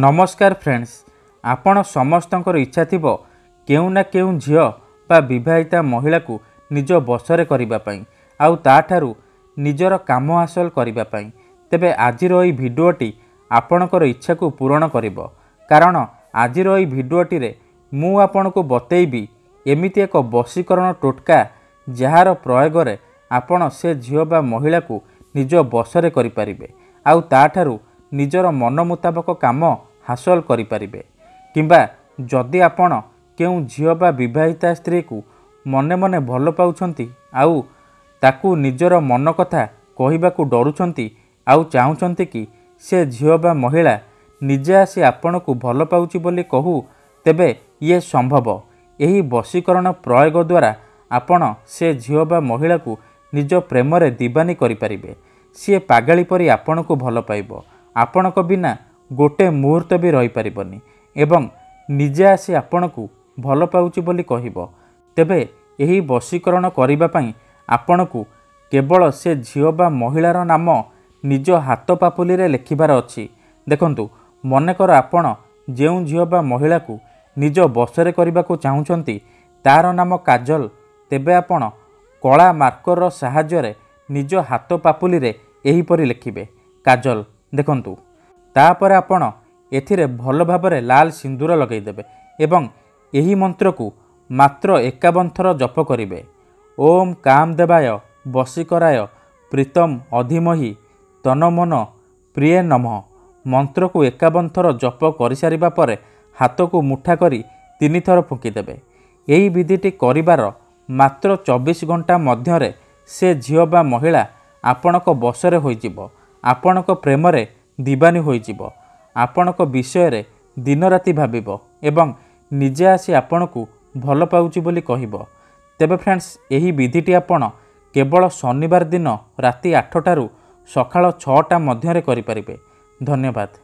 ନମସ୍କାର ଫ୍ରେଣ୍ଡସ୍ ଆପଣ ସମସ୍ତଙ୍କର ଇଚ୍ଛା ଥିବ କେଉଁ ନା କେଉଁ ଝିଅ ବା ବିବାହିତା ମହିଳାକୁ ନିଜ ବସରେ କରିବା ପାଇଁ ଆଉ ତା'ଠାରୁ ନିଜର କାମ ହାସଲ କରିବା ପାଇଁ ତେବେ ଆଜିର ଏହି ଭିଡ଼ିଓଟି ଆପଣଙ୍କର ଇଚ୍ଛାକୁ ପୂରଣ କରିବ କାରଣ ଆଜିର ଏହି ଭିଡ଼ିଓଟିରେ ମୁଁ ଆପଣଙ୍କୁ ବତେଇବି ଏମିତି ଏକ ବଶୀକରଣ ଟୋଟକା ଯାହାର ପ୍ରୟୋଗରେ ଆପଣ ସେ ଝିଅ ବା ମହିଳାକୁ ନିଜ ବସରେ କରିପାରିବେ ଆଉ ତା'ଠାରୁ ନିଜର ମନ ମୁତାବକ କାମ ହାସଲ କରିପାରିବେ କିମ୍ବା ଯଦି ଆପଣ କେଉଁ ଝିଅ ବା ବିବାହିତା ସ୍ତ୍ରୀକୁ ମନେ ମନେ ଭଲ ପାଉଛନ୍ତି ଆଉ ତାକୁ ନିଜର ମନ କଥା କହିବାକୁ ଡରୁଛନ୍ତି ଆଉ ଚାହୁଁଛନ୍ତି କି ସେ ଝିଅ ବା ମହିଳା ନିଜେ ଆସି ଆପଣଙ୍କୁ ଭଲ ପାଉଛି ବୋଲି କହୁ ତେବେ ଇଏ ସମ୍ଭବ ଏହି ବଶୀକରଣ ପ୍ରୟୋଗ ଦ୍ୱାରା ଆପଣ ସେ ଝିଅ ବା ମହିଳାକୁ ନିଜ ପ୍ରେମରେ ଦିବାନୀ କରିପାରିବେ ସିଏ ପାଗାଳି ପରି ଆପଣଙ୍କୁ ଭଲ ପାଇବ ଆପଣଙ୍କ ବିନା ଗୋଟେ ମୁହୂର୍ତ୍ତ ବି ରହିପାରିବନି ଏବଂ ନିଜେ ଆସି ଆପଣଙ୍କୁ ଭଲ ପାଉଛି ବୋଲି କହିବ ତେବେ ଏହି ବଶୀକରଣ କରିବା ପାଇଁ ଆପଣଙ୍କୁ କେବଳ ସେ ଝିଅ ବା ମହିଳାର ନାମ ନିଜ ହାତ ପାପୁଲିରେ ଲେଖିବାର ଅଛି ଦେଖନ୍ତୁ ମନେକର ଆପଣ ଯେଉଁ ଝିଅ ବା ମହିଳାକୁ ନିଜ ବସରେ କରିବାକୁ ଚାହୁଁଛନ୍ତି ତା'ର ନାମ କାଜଲ ତେବେ ଆପଣ କଳା ମାର୍କର ସାହାଯ୍ୟରେ ନିଜ ହାତ ପାପୁଲିରେ ଏହିପରି ଲେଖିବେ କାଜଲ ଦେଖନ୍ତୁ ତାପରେ ଆପଣ ଏଥିରେ ଭଲ ଭାବରେ ଲାଲ ସିନ୍ଦୁର ଲଗାଇଦେବେ ଏବଂ ଏହି ମନ୍ତ୍ରକୁ ମାତ୍ର ଏକାବନ ଥର ଜପ କରିବେ ଓମ୍ କାମ ଦେବାୟ ବସିକରାୟ ପ୍ରୀତମ ଅଧିମହି ତନମନ ପ୍ରିୟ ନମଃ ମନ୍ତ୍ରକୁ ଏକାବନ ଥର ଜପ କରିସାରିବା ପରେ ହାତକୁ ମୁଠା କରି ତିନିଥର ଫୁଙ୍କିଦେବେ ଏହି ବିଧିଟି କରିବାର ମାତ୍ର ଚବିଶ ଘଣ୍ଟା ମଧ୍ୟରେ ସେ ଝିଅ ବା ମହିଳା ଆପଣଙ୍କ ବସରେ ହୋଇଯିବ ଆପଣଙ୍କ ପ୍ରେମରେ ଦିବାନୀ ହୋଇଯିବ ଆପଣଙ୍କ ବିଷୟରେ ଦିନରାତି ଭାବିବ ଏବଂ ନିଜେ ଆସି ଆପଣଙ୍କୁ ଭଲ ପାଉଛି ବୋଲି କହିବ ତେବେ ଫ୍ରେଣ୍ଡସ୍ ଏହି ବିଧିଟି ଆପଣ କେବଳ ଶନିବାର ଦିନ ରାତି ଆଠଟାରୁ ସକାଳ ଛଅଟା ମଧ୍ୟରେ କରିପାରିବେ ଧନ୍ୟବାଦ